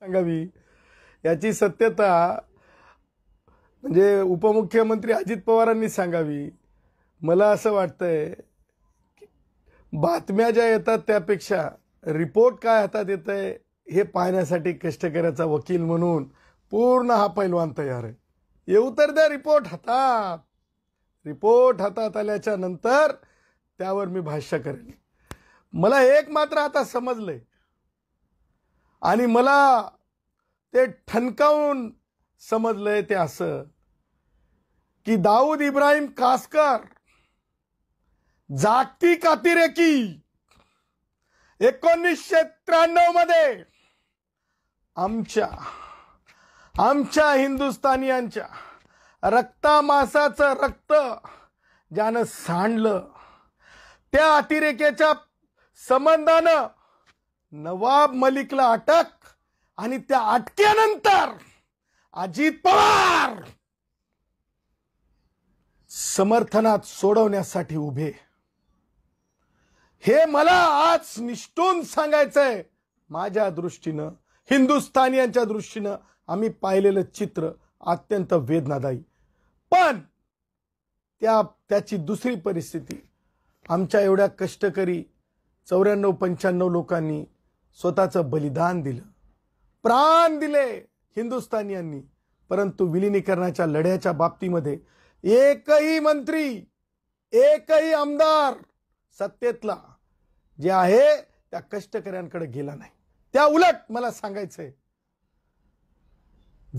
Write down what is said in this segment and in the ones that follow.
सांगावी याची सत्यता म्हणजे उपमुख्यमंत्री अजित पवारांनी सांगावी मला असं वाटतंय बातम्या ज्या येतात त्यापेक्षा रिपोर्ट काय हातात येत आहे हे पाहण्यासाठी कष्टकऱ्याचा वकील म्हणून पूर्ण हा पैलवान तयार आहे येऊ तर द्या रिपोर्ट हातात रिपोर्ट हातात आल्याच्या नंतर त्यावर मी भाष्य करेन मला एक मात्र आता समजलंय आणि मला ते ठणकावून समजलंय ते असं की दाऊद इब्राहिम कासकर जागतिक अतिरेकी एकोणीसशे त्र्याण्णव मध्ये आमच्या आमच्या हिंदुस्थानियांच्या रक्तामासाचं रक्त ज्यानं सांडलं त्या अतिरेकेच्या संबंधानं नवाब मलिकला अटक आणि त्या अटकेनंतर अजित पवार समर्थनात सोडवण्यासाठी उभे हे मला आज निष्ठून सांगायचंय माझ्या दृष्टीनं हिंदुस्थानियांच्या दृष्टीनं आम्ही पाहिलेलं चित्र अत्यंत वेदनादायी पण त्या त्याची दुसरी परिस्थिती आमच्या एवढ्या कष्टकरी चौऱ्याण्णव पंच्याण्णव लोकांनी स्वतःचं बलिदान दिलं प्राण दिले हिंदुस्थानियांनी परंतु विलिनीकरणाच्या लढ्याच्या बाबतीमध्ये एकही मंत्री एकही आमदार सत्तेतला जे आहे त्या कष्टकऱ्यांकडे गेला नाही त्या उलट मला सांगायचंय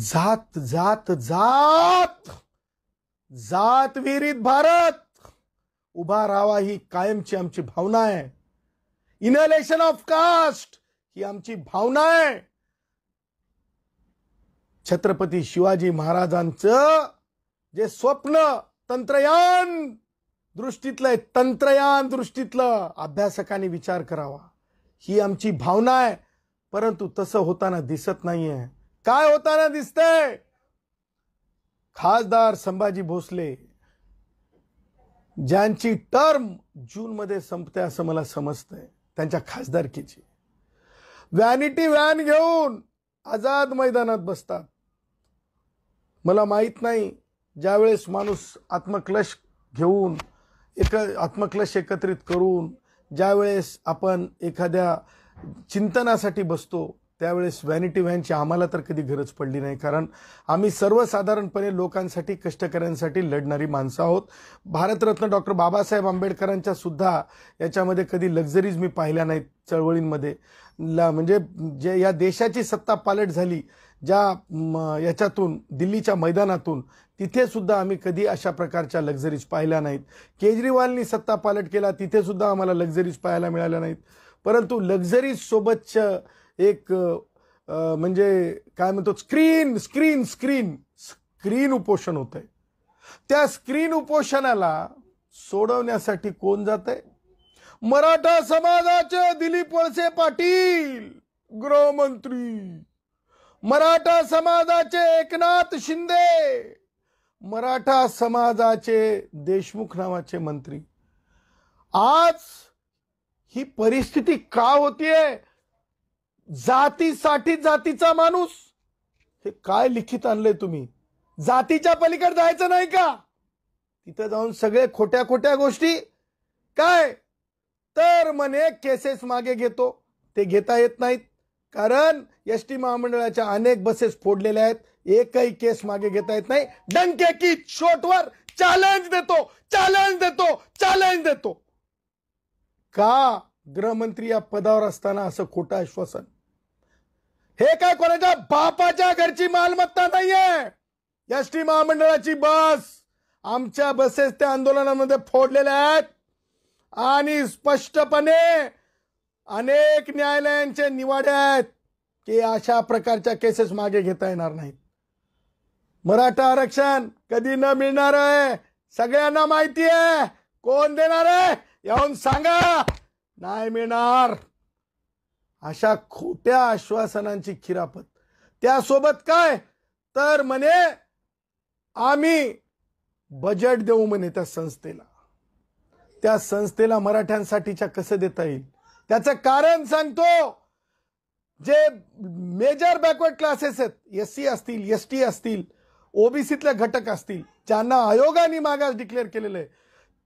जात जात जात जात विहिरीत भारत उभा राहावा ही कायमची आमची भावना आहे इनहलेशन ऑफ कास्ट ही आमची भावना आहे छत्रपती शिवाजी महाराजांचं जे स्वप्न तंत्रयान दृष्टीतलं तंत्रयान दृष्टीतलं अभ्यासकांनी विचार करावा ही आमची भावना आहे परंतु तसं होताना दिसत नाहीये काय होताना दिसतंय खासदार संभाजी भोसले ज्यांची टर्म जून मध्ये संपते असं मला समजतंय त्यांच्या खासदारकीची व्हॅनिटी व्हॅन घेऊन आझाद मैदानात बसतात मला माहीत नाही ज्यावेळेस माणूस आत्मक्लश घेऊन एक आत्मक्लश एकत्रित करून ज्यावेळेस आपण एखाद्या चिंतनासाठी बसतो त्यावेळेस व्हॅनिटी व्हॅनची आम्हाला तर कधी गरज पडली नाही कारण आम्ही सर्वसाधारणपणे लोकांसाठी कष्टकऱ्यांसाठी लढणारी माणसं आहोत भारतरत्न डॉक्टर बाबासाहेब आंबेडकरांच्या सुद्धा याच्यामध्ये कधी लक्झरीज मी पाहिल्या नाहीत चळवळींमध्ये म्हणजे जे या देशाची सत्ता पालट झाली ज्या याच्यातून दिल्लीच्या मैदानातून तिथे सुद्धा आम्ही कधी अशा प्रकारच्या लक्झरीज पाहिल्या नाहीत केजरीवालनी सत्ता पालट केला तिथे सुद्धा आम्हाला लक्झरीज पाहायला मिळाल्या नाहीत परंतु लक्झरीज एक म्हणजे काय म्हणतो स्क्रीन स्क्रीन स्क्रीन स्क्रीन उपोषण होत आहे त्या स्क्रीन उपोषणाला सोडवण्यासाठी कोण जात आहे मराठा समाजाचे दिलीप वळसे पाटील गृहमंत्री मराठा समाजाचे एकनाथ शिंदे मराठा समाजाचे देशमुख नावाचे मंत्री आज ही परिस्थिती का होतीये जातीसाठी जातीचा माणूस हे काय लिखित आणलंय तुम्ही जातीच्या पलीकडे जायचं नाही का तिथं जाऊन सगळे खोट्या खोट्या गोष्टी काय तर मने केसेस मागे घेतो ते घेता येत नाहीत कारण एस टी महामंडळाच्या अनेक बसेस फोडलेल्या आहेत एकही केस मागे घेता येत नाही डंके की शोटवर चॅलेंज देतो चॅलेंज देतो चॅलेंज देतो का गृहमंत्री या पदावर असताना असं खोटं आश्वासन हे काय कोणाच्या बापाच्या घरची मालमत्ता नाहीये एस टी महामंडळाची बस आमच्या बसेस त्या आंदोलनामध्ये फोडलेल्या आहेत आणि स्पष्टपणे अनेक न्यायालयांचे निवाडे आहेत की अशा प्रकारच्या केसेस मागे घेता येणार नाहीत मराठा आरक्षण कधी न मिळणार आहे सगळ्यांना माहिती आहे कोण देणार आहे येऊन सांगा नाही मिळणार अशा खोट्या आश्वासनांची खिरापत त्यासोबत काय तर म्हणे आम्ही बजेट देऊ म्हणे त्या संस्थेला त्या संस्थेला मराठ्यांसाठीच्या कसं देता येईल त्याचं कारण सांगतो जे मेजर बॅकवर्ड क्लासेस आहेत एस सी असतील एस टी असतील ओबीसीतले घटक असतील ज्यांना आयोगाने मागास डिक्लेअर केलेलं आहे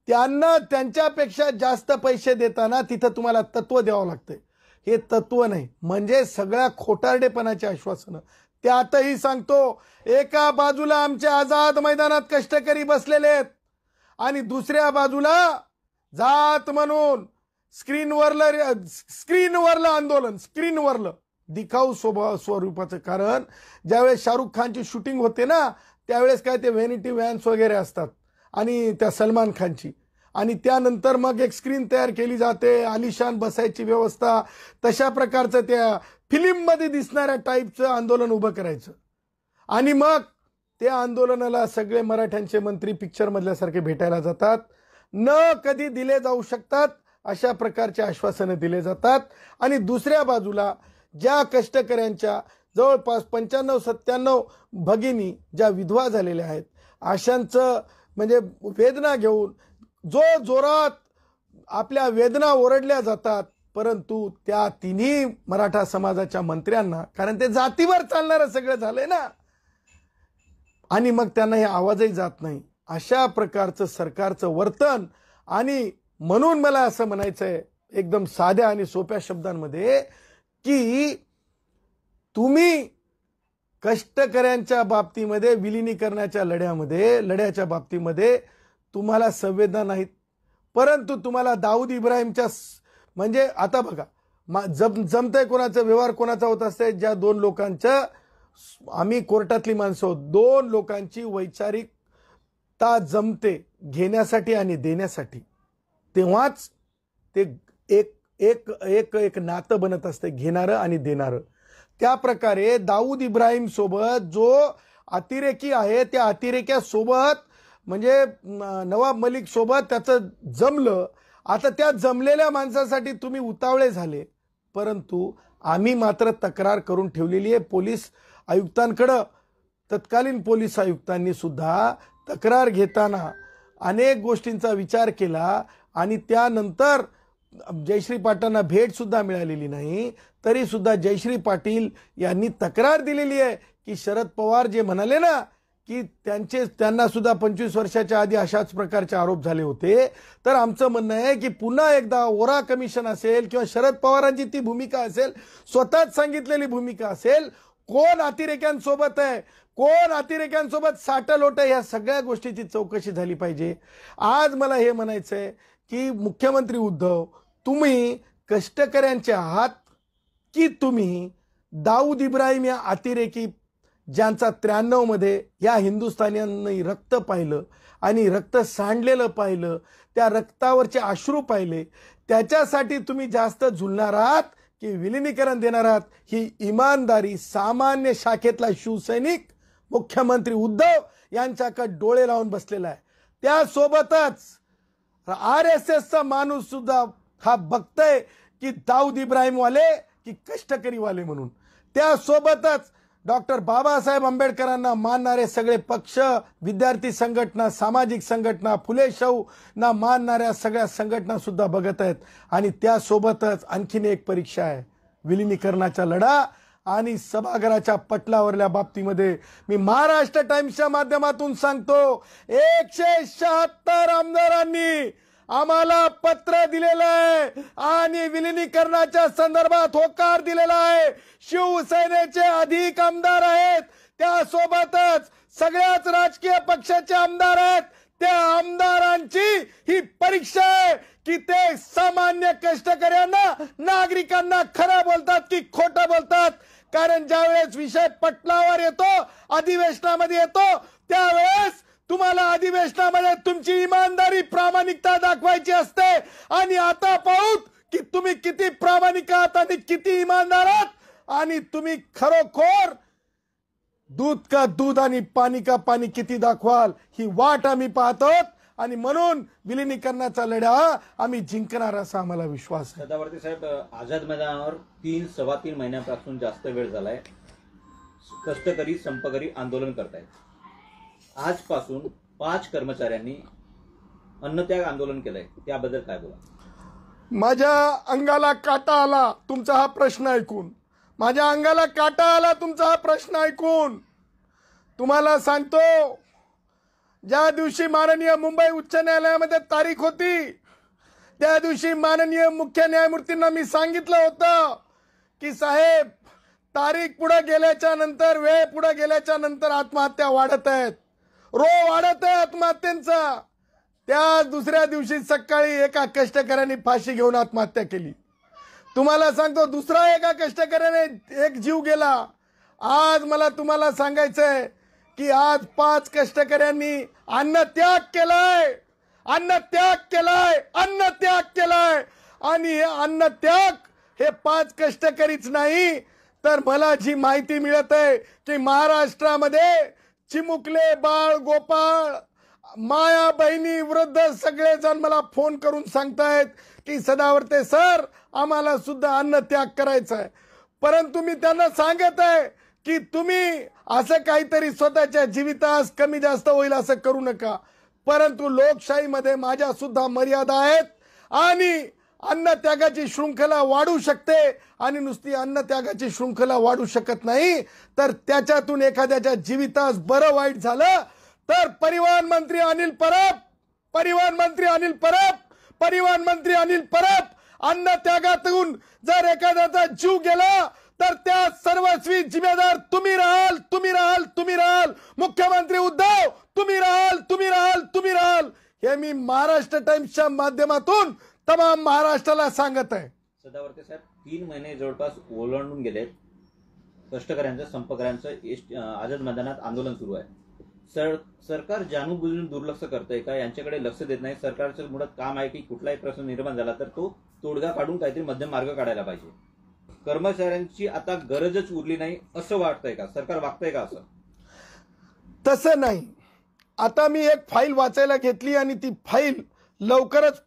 त्यांना त्यांच्यापेक्षा जास्त पैसे देताना तिथं तुम्हाला तत्व द्यावं लागतंय हे तत्व नाही म्हणजे सगळ्या खोटारडेपणाची आश्वासनं त्यातही सांगतो एका बाजूला आमच्या आझाद मैदानात कष्टकरी बसलेले आहेत आणि दुसऱ्या बाजूला जात म्हणून स्क्रीनवरलं स्क्रीनवरलं आंदोलन स्क्रीनवरलं दिखाऊ स्वभाव स्वरूपाचं कारण ज्यावेळेस शाहरुख खानची शूटिंग होते ना त्यावेळेस काय ते व्हॅनिटी व्हॅन्स वगैरे असतात आणि त्या सलमान खानची आणि त्यानंतर मग एक स्क्रीन तयार केली जाते आलिशान बसायची व्यवस्था तशा प्रकारचं त्या फिल्ममध्ये दिसणाऱ्या टाईपचं आंदोलन उभं करायचं आणि मग त्या आंदोलनाला सगळे मराठ्यांचे मंत्री पिक्चरमधल्यासारखे भेटायला जातात न कधी दिले जाऊ शकतात अशा प्रकारचे आश्वासनं दिले जातात आणि दुसऱ्या बाजूला ज्या कष्टकऱ्यांच्या जवळपास पंच्याण्णव सत्त्याण्णव भगिनी ज्या विधवा झालेल्या आहेत अशांचं म्हणजे वेदना घेऊन जो जोरात आपल्या वेदना ओरडल्या जातात परंतु त्या तिन्ही मराठा समाजाच्या मंत्र्यांना कारण ते जातीवर चालणारं सगळं झालंय ना आणि मग त्यांना हे आवाजही जात नाही अशा प्रकारचं सरकारचं वर्तन आणि म्हणून मला असं म्हणायचंय एकदम साध्या आणि सोप्या शब्दांमध्ये की तुम्ही कष्टकऱ्यांच्या बाबतीमध्ये विलिनीकरणाच्या लढ्यामध्ये लढ्याच्या बाबतीमध्ये तुम्हाला संवेदना नाहीत परंतु तुम्हाला दाऊद इब्राहिमच्या म्हणजे आता बघा मा जम जमतंय कोणाचा व्यवहार कोणाचा होत असते ज्या दोन लोकांच्या आम्ही कोर्टातली माणसं आहोत दोन लोकांची वैचारिकता जमते घेण्यासाठी आणि देण्यासाठी तेव्हाच ते एक एक एक एक नातं बनत असते घेणारं आणि देणारं त्या प्रकारे दाऊद इब्राहिम सोबत जो अतिरेकी आहे त्या अतिरेक्यासोबत म्हणजे नवाब मलिक सोबत त्याचं जमलं आता त्या जमलेल्या माणसासाठी तुम्ही उतावळे झाले परंतु आम्ही मात्र तक्रार करून ठेवलेली आहे पोलीस आयुक्तांकडं तत्कालीन पोलीस आयुक्तांनी सुद्धा तक्रार घेताना अनेक गोष्टींचा विचार केला आणि त्यानंतर जयश्री पाटलांना भेटसुद्धा मिळालेली नाही तरीसुद्धा जयश्री पाटील यांनी तक्रार दिलेली आहे की शरद पवार जे म्हणाले ना की त्यांचे त्यांना सुद्धा पंचवीस वर्षाच्या आधी अशाच प्रकारचे आरोप झाले होते तर आमचं म्हणणं आहे की पुन्हा एकदा ओरा कमिशन असेल किंवा शरद पवारांची ती भूमिका असेल स्वतःच सांगितलेली भूमिका असेल कोण अतिरेक्यांसोबत आहे कोण अतिरेक्यांसोबत लोट आहे या सगळ्या गोष्टीची चौकशी झाली पाहिजे आज मला हे म्हणायचं आहे की मुख्यमंत्री उद्धव तुम्ही कष्टकऱ्यांचे आहात की तुम्ही दाऊद इब्राहिम या अतिरेकी ज्यांचा त्र्याण्णवमध्ये या हिंदुस्थानियांनी रक्त पाहिलं आणि रक्त सांडलेलं पाहिलं त्या रक्तावरचे अश्रू पाहिले त्याच्यासाठी तुम्ही जास्त झुलणार आहात की विलिनीकरण देणार आहात ही इमानदारी सामान्य शाखेतला शिवसैनिक मुख्यमंत्री उद्धव यांच्याकडे डोळे लावून बसलेला आहे त्यासोबतच आर एस एसचा माणूस सुद्धा हा बघतय की दाऊद इब्राहिमवाले की कष्टकरीवाले म्हणून त्यासोबतच डॉक्टर बाबासाहेब आंबेडकरांना मानणारे सगळे पक्ष विद्यार्थी संघटना सामाजिक संघटना फुले ना मानणाऱ्या सगळ्या संघटनासुद्धा बघत आहेत आणि त्यासोबतच आणखीन एक परीक्षा आहे विलिनीकरणाचा लढा आणि सभागृहाच्या पटलावरल्या बाबतीमध्ये मी महाराष्ट्र टाइम्सच्या माध्यमातून सांगतो एकशे शहात्तर आमदारांनी आम्हाला पत्र दिलेलं आहे आणि विलिनीकरणाच्या संदर्भात होकार दिलेला आहे शिवसेनेचे अधिक आमदार आहेत त्यासोबतच सगळ्याच राजकीय पक्षाचे आमदार आहेत त्या आमदारांची ही परीक्षा आहे की ते सामान्य कष्टकऱ्यांना नागरिकांना खरं बोलतात की खोटं बोलतात कारण ज्यावेळेस विषय पटलावर येतो अधिवेशनामध्ये येतो त्यावेळेस तुम्हाला अधिवेशनामध्ये तुमची इमानदारी प्रामाणिकता दाखवायची असते आणि आता पाहू कि तुम्ही किती प्रामाणिक आहात आणि किती इमानदार आहात आणि तुम्ही खरोखर दूध का दूध आणि पाणी का पाणी किती दाखवाल ही वाट आम्ही पाहतो आणि म्हणून विलिनीकरणाचा लढा आम्ही जिंकणार असा आम्हाला विश्वास आहे सदावर्ती साहेब आझाद मैदानावर तीन सव्वा तीन महिन्यापासून जास्त वेळ झालाय कष्टकरी संपकरी आंदोलन करतायत आजपासून पाच कर्मचाऱ्यांनी अन्नत्याग आंदोलन केलंय त्याबद्दल काय बोला माझ्या अंगाला काटा आला तुमचा हा प्रश्न ऐकून माझ्या अंगाला काटा आला तुमचा हा प्रश्न ऐकून तुम्हाला सांगतो ज्या दिवशी माननीय मुंबई उच्च न्यायालयामध्ये तारीख होती त्या दिवशी माननीय मुख्य न्यायमूर्तींना मी सांगितलं होतं की साहेब तारीख पुढे गेल्याच्या नंतर वेळ पुढे गेल्याच्या नंतर आत्महत्या वाढत आहेत रो वाढत आहे आत्महत्येचा त्या दुसऱ्या दिवशी सकाळी एका कष्टकऱ्याने फाशी घेऊन आत्महत्या केली तुम्हाला सांगतो दुसरा एका कष्टकऱ्याने एक जीव गेला आज मला तुम्हाला सांगायचंय की आज पाच कष्टकऱ्यांनी अन्न त्याग केलाय अन्न त्याग केलाय अन्न त्याग केलाय आणि हे अन्न त्याग हे पाच कष्टकरीच नाही तर मला जी माहिती मिळत आहे की महाराष्ट्रामध्ये चिमुकले बाळ गोपाळ माया बहिणी वृद्ध सगळेजण मला फोन करून सांगतायत की सदावर्ते सर आम्हाला सुद्धा अन्न त्याग करायचा आहे परंतु मी त्यांना सांगत आहे की तुम्ही असं काहीतरी स्वतःच्या जीवितास कमी जास्त होईल असं करू नका परंतु लोकशाहीमध्ये माझ्या सुद्धा मर्यादा आहेत आणि अन्न त्यागाची शृंखला वाढू शकते आणि नुसती अन्न त्यागाची शृंखला वाढू शकत नाही तर त्याच्यातून एखाद्याच्या जीवितास बरं वाईट झालं तर परिवहन मंत्री अनिल परब परिवहन मंत्री अनिल परब परिवहन मंत्री अनिल परब अन्न त्यागातून जर एखाद्याचा जीव गेला तर त्या सर्वस्वी जिम्मेदार तुम्ही राहाल तुम्ही राहाल तुम्ही राहाल मुख्यमंत्री उद्धव तुम्ही राहाल तुम्ही राहाल तुम्ही राहाल हे मी महाराष्ट्र टाइम्सच्या माध्यमातून तमाम महाराष्ट्राला सांगत आहे सदावर्ते साहेब तीन महिने जवळपास ओलांडून गेलेत कष्टकऱ्यांचं संपकऱ्यांचं आझाद मैदानात आंदोलन सुरू आहे सर सरकार जाणूनबुजून दुर्लक्ष करतंय का यांच्याकडे लक्ष देत नाही सरकारचं मुळात काम आहे की कुठलाही प्रश्न निर्माण झाला तर तो तोडगा काढून काहीतरी मध्यम मार्ग काढायला पाहिजे कर्मचाऱ्यांची आता गरजच उरली नाही असं वाटतंय का सरकार वागतंय का असं तसं नाही आता मी एक फाईल वाचायला घेतली आणि ती फाईल लवकरच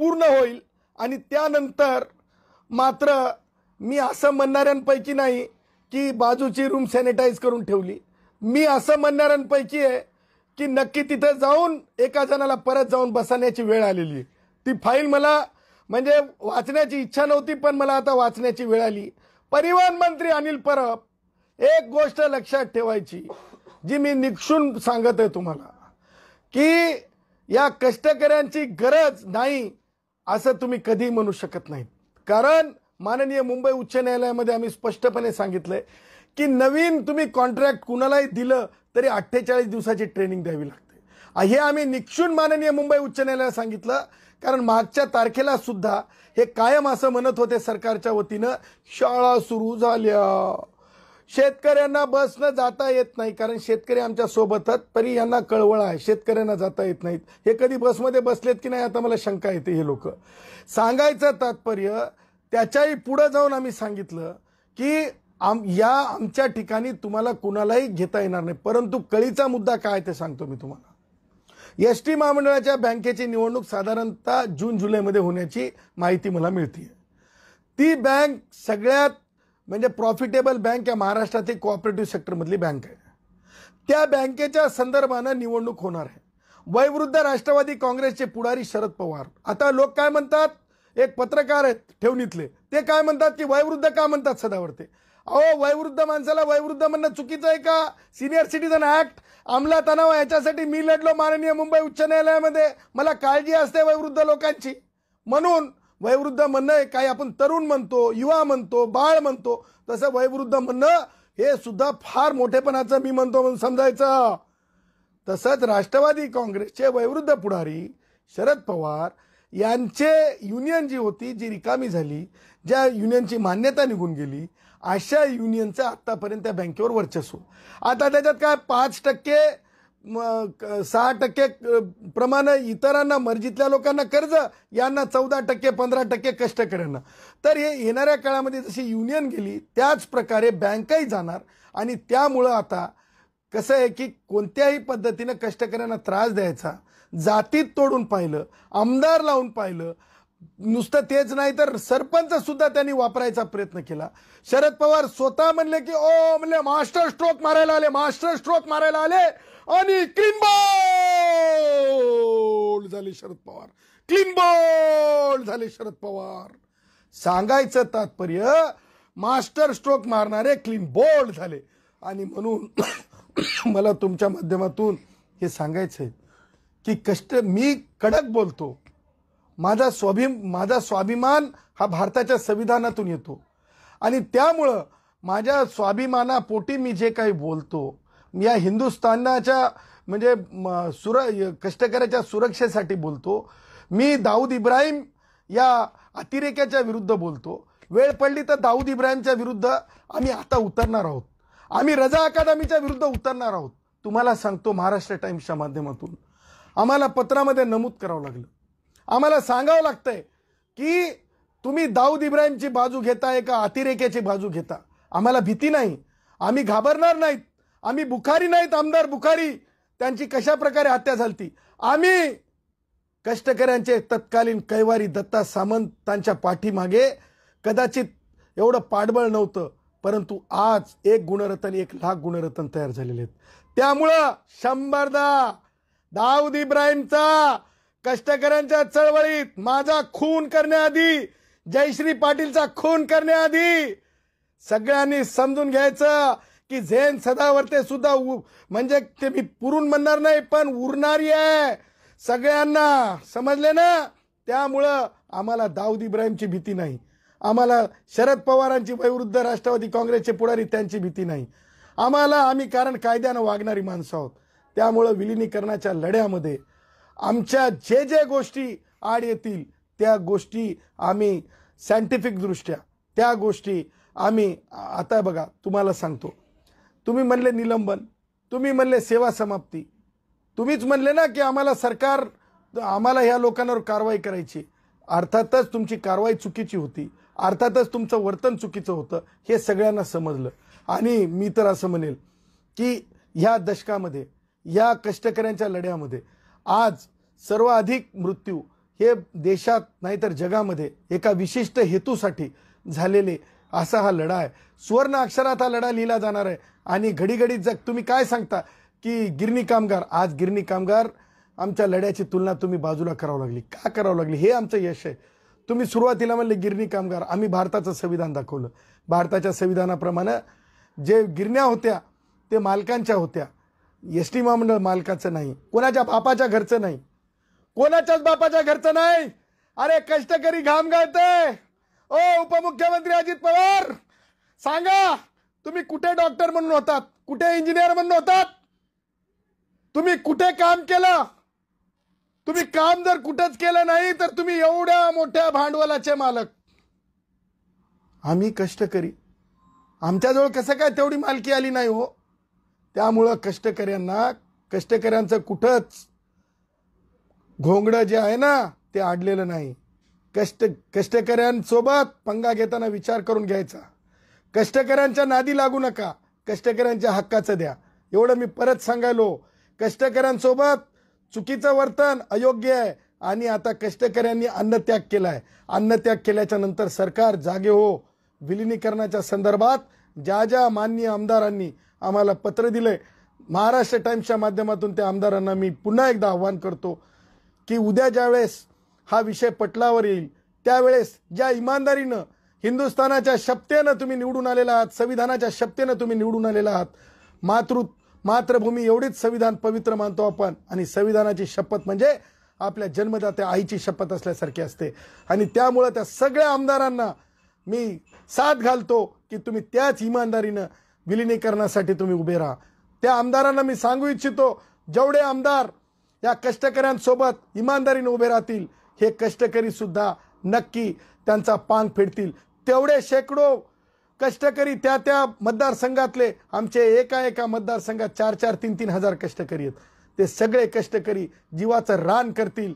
पूर्ण होईल आणि त्यानंतर मात्र मी असं म्हणणाऱ्यांपैकी नाही की बाजूची रूम सॅनिटाईज करून ठेवली मी असं म्हणणाऱ्यांपैकी आहे की नक्की तिथं जाऊन एका जणाला परत जाऊन बसण्याची वेळ आलेली आहे ती फाईल मला म्हणजे वाचण्याची इच्छा नव्हती पण मला आता वाचण्याची वेळ आली परिवहन मंत्री अनिल परब एक गोष्ट लक्षात ठेवायची जी मी निक्षून सांगत आहे तुम्हाला की या कष्टकऱ्यांची गरज नाही असं तुम्ही कधी म्हणू शकत नाही कारण माननीय मुंबई उच्च न्यायालयामध्ये आम्ही स्पष्टपणे सांगितलंय की नवीन तुम्ही कॉन्ट्रॅक्ट कुणालाही दिलं तरी अठ्ठेचाळीस दिवसाची ट्रेनिंग द्यावी लागते हे आम्ही निक्षून माननीय मुंबई उच्च न्यायालयाला सांगितलं कारण मागच्या तारखेला सुद्धा हे कायम असं म्हणत होते सरकारच्या वतीनं शाळा सुरू झाल्या शेतकऱ्यांना बसनं जाता येत नाही कारण शेतकरी आमच्या सोबतच तरी यांना कळवळ आहे शेतकऱ्यांना जाता येत नाहीत हे कधी बसमध्ये बसलेत की नाही आता मला शंका येते हे लोक सांगायचं तात्पर्य त्याच्याही पुढं जाऊन आम्ही सांगितलं की आम या आमच्या ठिकाणी तुम्हाला कुणालाही घेता येणार नाही परंतु कळीचा मुद्दा काय ते सांगतो मी तुम्हाला एस टी महामंडळाच्या बँकेची निवडणूक साधारणतः जून जुलैमध्ये होण्याची माहिती मला मिळते ती बँक सगळ्यात म्हणजे प्रॉफिटेबल बँक या महाराष्ट्रातील कोऑपरेटिव्ह सेक्टरमधली बँक आहे त्या बँकेच्या संदर्भानं निवडणूक होणार आहे वयवृद्ध राष्ट्रवादी काँग्रेसचे पुढारी शरद पवार आता लोक काय म्हणतात एक पत्रकार आहेत ठेवणीतले ते काय म्हणतात की वयवृद्ध का म्हणतात सदावरते अहो वयवृद्ध माणसाला वयवृद्ध म्हणणं चुकीचं आहे का सिनियर सिटीजन ऍक्ट अंमलात आणावा याच्यासाठी मी लढलो माननीय मुंबई उच्च न्यायालयामध्ये मला काळजी असते वयवृद्ध लोकांची म्हणून वयवृद्ध म्हणणं हे काय आपण तरुण म्हणतो युवा म्हणतो बाळ म्हणतो तसं वयवृद्ध म्हणणं हे सुद्धा फार मोठेपणाचं मी म्हणतो म्हणून समजायचं तसंच राष्ट्रवादी काँग्रेसचे वयवृद्ध पुढारी शरद पवार यांचे युनियन जी होती जी रिकामी झाली ज्या युनियनची मान्यता निघून गेली अशा युनियनचं आत्तापर्यंत त्या बँकेवर वर्चस्व आता त्याच्यात काय पाच टक्के सहा टक्के प्रमाण इतरांना मर्जीतल्या लोकांना कर्ज यांना चौदा टक्के पंधरा टक्के कष्टकऱ्यांना तर हे येणाऱ्या काळामध्ये जशी युनियन गेली त्याच प्रकारे बँकाही जाणार आणि त्यामुळं आता कसं आहे की कोणत्याही पद्धतीनं कष्टकऱ्यांना त्रास द्यायचा जातीत तोडून पाहिलं आमदार लावून पाहिलं नुसतं तेच नाही तर सरपंच सुद्धा त्यांनी वापरायचा प्रयत्न केला शरद पवार स्वतः म्हणले की ओ म्हणले मास्टर स्ट्रोक मारायला आले मास्टर स्ट्रोक मारायला आले आणि क्लीन झाले शरद पवार क्लीन झाले शरद पवार सांगायचं तात्पर्य मास्टर स्ट्रोक मारणारे क्लीन बोल्ड झाले आणि म्हणून मला तुमच्या माध्यमातून हे सांगायचं आहे की कष्ट मी कडक बोलतो माझा स्वाभिम माझा स्वाभिमान हा भारताच्या संविधानातून येतो आणि त्यामुळं माझ्या स्वाभिमानापोटी मी जे काही बोलतो या हिंदुस्थानाच्या म्हणजे सुर कष्टकऱ्याच्या सुरक्षेसाठी बोलतो मी दाऊद इब्राहिम या अतिरेक्याच्या विरुद्ध बोलतो वेळ पडली तर दाऊद इब्राहिमच्या विरुद्ध आम्ही आता उतरणार आहोत आम्ही रजा अकादमीच्या विरुद्ध उतरणार आहोत तुम्हाला सांगतो महाराष्ट्र टाईम्सच्या माध्यमातून आम्हाला पत्रामध्ये नमूद करावं लागलं आम्हाला सांगावं लागतंय की तुम्ही दाऊद इब्राहिमची बाजू घेताय का अतिरेक्याची बाजू घेता आम्हाला भीती नाही आम्ही घाबरणार नाहीत आम्ही बुखारी नाहीत आमदार बुखारी त्यांची कशा प्रकारे हत्या झाली आम्ही कष्टकऱ्यांचे तत्कालीन कैवारी दत्ता सामंत त्यांच्या पाठीमागे कदाचित एवढं पाठबळ नव्हतं परंतु आज एक गुणरत्न एक लाख गुणरत्न तयार झालेले आहेत त्यामुळं शंभरदा दाऊद इब्राहिमचा कष्टकऱ्यांच्या चळवळीत माझा खून करण्याआधी जयश्री पाटीलचा खून करण्याआधी सगळ्यांनी समजून घ्यायचं की झेन सदावर्ते सुद्धा म्हणजे ते मी पुरून म्हणणार नाही पण उरणारी आहे सगळ्यांना समजले ना त्यामुळं आम्हाला दाऊद इब्राहिमची भीती नाही आम्हाला शरद पवारांची वैवृद्ध राष्ट्रवादी काँग्रेसचे पुढारी त्यांची भीती नाही आम्हाला आम्ही कारण कायद्यानं वागणारी माणसं आहोत त्यामुळं विलिनीकरणाच्या लढ्यामध्ये आमच्या जे जे गोष्टी आड येतील त्या गोष्टी आम्ही सायंटिफिकदृष्ट्या त्या गोष्टी आम्ही आता बघा तुम्हाला सांगतो तुम्ही म्हणले निलंबन तुम्ही म्हणले सेवा समाप्ती तुम्हीच म्हणले ना की आम्हाला सरकार आम्हाला ह्या लोकांवर कारवाई करायची अर्थातच तुमची कारवाई चुकीची होती अर्थातच तुमचं वर्तन चुकीचं होतं हे सगळ्यांना समजलं आणि मी तर असं म्हणेल की ह्या दशकामध्ये या कष्टकऱ्यांच्या लढ्यामध्ये आज सर्वाधिक मृत्यू हे देशात नाहीतर जगामध्ये एका विशिष्ट हेतूसाठी झालेले असा हा लढा आहे सुवर्ण अक्षरात हा लढा लिहिला जाणार आहे आणि घडीघडीत जग तुम्ही काय सांगता की गिरणी कामगार आज गिरणी कामगार आमच्या लढ्याची तुलना तुम्ही बाजूला करावं लागली का करावं लागली हे आमचं यश आहे तुम्ही सुरुवातीला म्हणले गिरणी कामगार आम्ही भारताचं संविधान दाखवलं भारताच्या संविधानाप्रमाणे जे गिरण्या होत्या ते मालकांच्या होत्या एस टी महामंडळ मालकाचं नाही कोणाच्या बापाच्या घरचं नाही कोणाच्याच बापाच्या घरचं नाही अरे कष्टकरी घाम गाळते ओ उपमुख्यमंत्री अजित पवार सांगा तुम्ही कुठे डॉक्टर म्हणून होतात कुठे इंजिनियर म्हणून होतात तुम्ही कुठे काम केलं तुम्ही काम जर कुठंच केलं नाही तर तुम्ही एवढ्या मोठ्या भांडवलाचे मालक आम्ही कष्टकरी आमच्याजवळ कसं काय तेवढी मालकी आली नाही हो त्यामुळं कष्टकऱ्यांना कष्टकऱ्यांचं कुठंच घोंगडं जे आहे ना ते आडलेलं नाही कष्ट कष्टकऱ्यांसोबत पंगा घेताना विचार करून घ्यायचा कष्टकऱ्यांच्या नादी लागू नका कष्टकऱ्यांच्या हक्काचं द्या एवढं मी परत सांगायलो कष्टकऱ्यांसोबत चुकीचं वर्तन अयोग्य आहे आणि आता कष्टकऱ्यांनी अन्नत्याग केलाय आहे अन्नत्याग केल्याच्या नंतर सरकार जागे हो विलिनीकरणाच्या संदर्भात ज्या ज्या माननीय आमदारांनी आम्हाला पत्र दिलंय महाराष्ट्र टाईम्सच्या माध्यमातून त्या आमदारांना मी पुन्हा एकदा आव्हान करतो की उद्या ज्यावेळेस हा विषय पटलावर येईल त्यावेळेस ज्या इमानदारीनं हिंदुस्थानाच्या शपतेनं तुम्ही निवडून आलेला आहात संविधानाच्या शपतेनं तुम्ही निवडून आलेला आहात मातृ मातृभूमी एवढीच संविधान पवित्र मानतो आपण आणि संविधानाची शपथ म्हणजे आपल्या जन्मदात्या आईची शपथ असल्यासारखी असते आणि त्यामुळं त्या सगळ्या आमदारांना मी साथ घालतो की तुम्ही त्याच इमानदारीनं विलिनीकरणासाठी तुम्ही उभे राहा त्या आमदारांना मी सांगू इच्छितो जेवढे आमदार या कष्टकऱ्यांसोबत इमानदारीने उभे राहतील हे कष्टकरी सुद्धा नक्की त्यांचा पांग फेडतील तेवढे शेकडो कष्टकरी त्या त्या मतदारसंघातले आमचे एका एका मतदारसंघात चार चार तीन तीन हजार कष्टकरी आहेत ते सगळे कष्टकरी जीवाचं रान करतील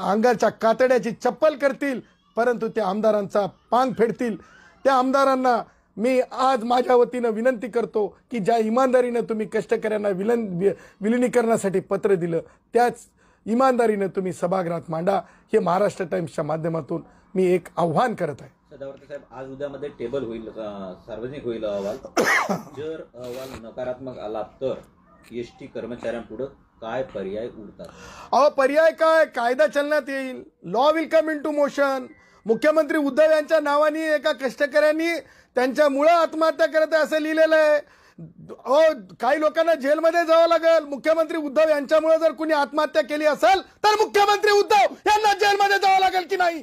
अंगाच्या कातड्याची चप्पल करतील परंतु त्या आमदारांचा पांग फेडतील त्या आमदारांना मी आज माझ्या वतीनं विनंती करतो की ज्या इमानदारीनं तुम्ही कष्टकऱ्यांना विलन विलिनीकरणासाठी पत्र दिलं त्याच इमानदारीनं तुम्ही सभागृहात मांडा हे महाराष्ट्र टाइम्सच्या माध्यमातून मी एक आव्हान करत आहे सदावर्ते साहेब आज उद्यामध्ये टेबल होईल सार्वजनिक होईल अहवाल जर अहवाल नकारात्मक आला तर एस टी कर्मचाऱ्यांपुढं काय पर्याय उरतात अ पर्याय काय कायदा चलनात येईल law will come into motion मुख्यमंत्री उद्धव यांच्या नावाने एका कष्टकऱ्यांनी त्यांच्यामुळं आत्महत्या करत आहे असं लिहिलेलं आहे ओ काही लोकांना जेलमध्ये जावं लागेल मुख्यमंत्री उद्धव यांच्यामुळे जर कुणी आत्महत्या केली असेल तर मुख्यमंत्री उद्धव यांना जेलमध्ये जावं लागेल की नाही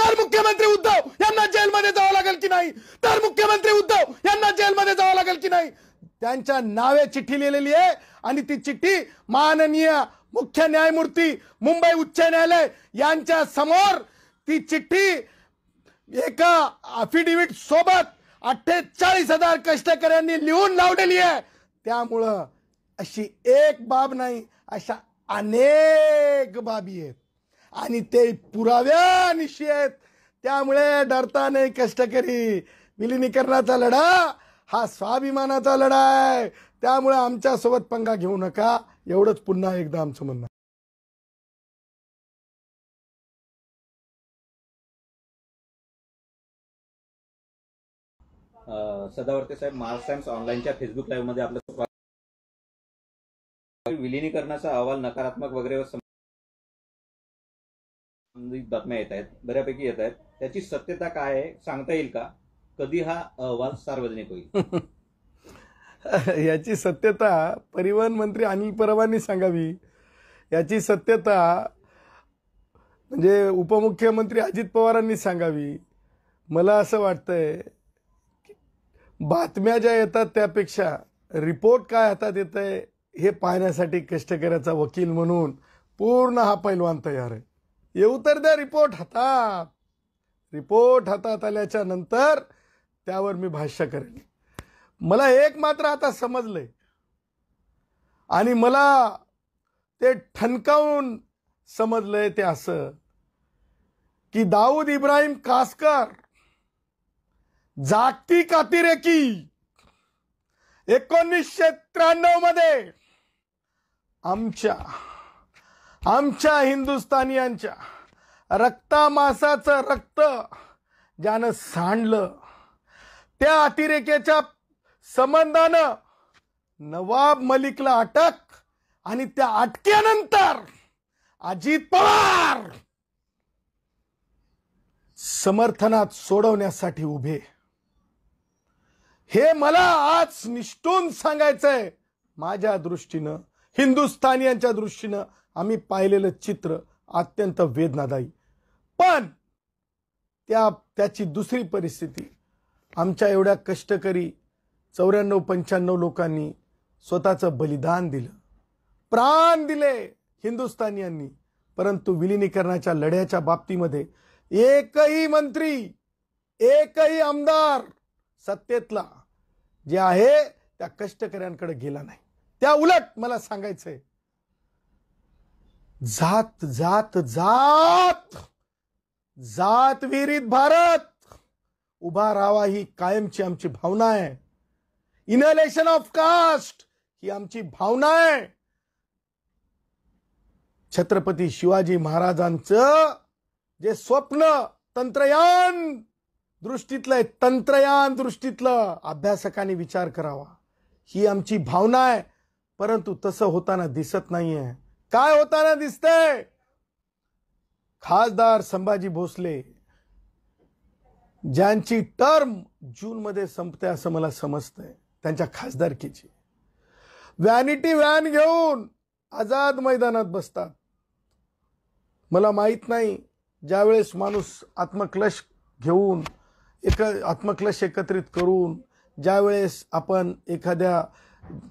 तर मुख्यमंत्री उद्धव यांना जेलमध्ये जावं लागेल की नाही तर मुख्यमंत्री उद्धव यांना जेलमध्ये जावं लागेल की नाही त्यांच्या नावे चिठ्ठी लिहिलेली आहे आणि ती चिठ्ठी माननीय मुख्य न्यायमूर्ती मुंबई उच्च न्यायालय यांच्या समोर ती चिठ्ठी एका अफिडेव्हिट सोबत अठ्ठेचाळीस हजार कष्टकऱ्यांनी लिहून लावलेली आहे त्यामुळं अशी एक बाब नाही अशा अनेक बाबी आहेत आणि ते पुराव्यानिशी आहेत त्यामुळे डरता नाही कष्टकरी विलिनीकरणाचा लढा हा स्वाभिमानाचा लढा आहे त्यामुळे आमच्यासोबत पंगा घेऊ नका एवढंच पुन्हा एकदा आमचं म्हणणं सदावर्ते साहेब मार्स टाइम्स ऑनलाईनच्या फेसबुक लाईव्ह मध्ये आपलं विलिनीकरणाचा अहवाल नकारात्मक वगैरे बातम्या येत आहेत बऱ्यापैकी येत आहेत त्याची सत्यता काय आहे सांगता येईल का कधी हा अहवाल सार्वजनिक होईल याची सत्यता परिवहन मंत्री अनिल परवांनी सांगावी याची सत्यता म्हणजे उपमुख्यमंत्री अजित पवारांनी सांगावी मला असं वाटतंय बातम्या ज्या येतात त्यापेक्षा रिपोर्ट काय हातात येत आहे हे पाहण्यासाठी कष्टकऱ्याचा वकील म्हणून पूर्ण हा पैलवान तयार आहे येऊ तर द्या रिपोर्ट हातात रिपोर्ट हातात आल्याच्या नंतर त्यावर मी भाष्य करेन मला एक मात्र आता समजलंय आणि मला ते ठणकावून समजलंय ते असं की दाऊद इब्राहिम कासकर जागतिक अतिरेकी एकोणीसशे त्र्याण्णव मध्ये आमच्या आमच्या हिंदुस्थानियांच्या रक्तामासाचं रक्त ज्यानं सांडलं त्या अतिरेक्याच्या संबंधानं नवाब मलिकला अटक आणि त्या अटकेनंतर अजित पवार समर्थनात सोडवण्यासाठी उभे हे मला आज निष्ठून सांगायचंय माझ्या दृष्टीनं हिंदुस्थानियांच्या दृष्टीनं आम्ही पाहिलेलं चित्र अत्यंत वेदनादायी पण त्या त्याची दुसरी परिस्थिती आमच्या एवढ्या कष्टकरी चौऱ्याण्णव पंच्याण्णव लोकांनी स्वतःचं बलिदान दिलं प्राण दिले हिंदुस्थानियांनी परंतु विलिनीकरणाच्या लढ्याच्या बाबतीमध्ये एकही मंत्री एकही आमदार सत्तेतला जे आहे त्या कष्टकऱ्यांकडे गेला नाही त्या उलट मला सांगायचंय जात जात जात जात विहिरीत भारत उभा राहावा ही कायमची आमची भावना आहे इनहलेशन ऑफ कास्ट ही आमची भावना आहे छत्रपती शिवाजी महाराजांचं जे स्वप्न तंत्रयान दृष्टीतलं आहे तंत्रयान दृष्टीतलं अभ्यासकांनी विचार करावा ही आमची भावना आहे परंतु तसं होताना दिसत नाहीये काय होताना दिसतंय खासदार संभाजी भोसले ज्यांची टर्म जून मध्ये संपते असं मला समजतंय त्यांच्या खासदारकीची व्हॅनिटी व्हॅन घेऊन आझाद मैदानात बसतात मला माहीत नाही ज्यावेळेस माणूस आत्मक्लश घेऊन एक आत्मक्लश एकत्रित करून ज्यावेळेस आपण एखाद्या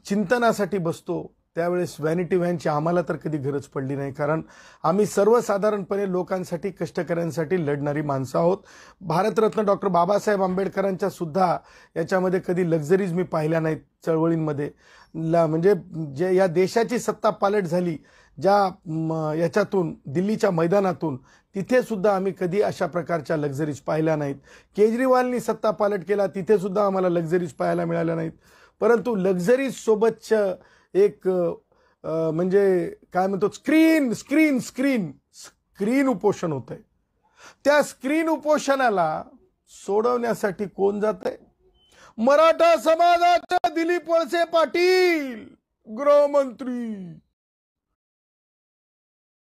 चिंतनासाठी बसतो त्यावेळेस व्हॅनिटी व्हॅनची आम्हाला तर कधी गरज पडली नाही कारण आम्ही सर्वसाधारणपणे लोकांसाठी कष्टकऱ्यांसाठी लढणारी माणसं आहोत भारतरत्न डॉक्टर बाबासाहेब आंबेडकरांच्या सुद्धा याच्यामध्ये कधी लक्झरीज मी पाहिल्या नाहीत चळवळींमध्ये ला म्हणजे जे या देशाची सत्ता पालट झाली ज्या याच्यातून दिल्लीच्या मैदानातून तिथे सुद्धा आम्ही कधी अशा प्रकारच्या लक्झरीज पाहिल्या नाहीत केजरीवालनी सत्ता पालट केला तिथे सुद्धा आम्हाला लक्झरीज पाहायला मिळाल्या नाहीत परंतु लक्झरीज एक म्हणजे काय म्हणतो स्क्रीन स्क्रीन स्क्रीन स्क्रीन उपोषण होत आहे त्या स्क्रीन उपोषणाला सोडवण्यासाठी कोण जात आहे मराठा समाजाच्या दिलीप वळसे पाटील गृहमंत्री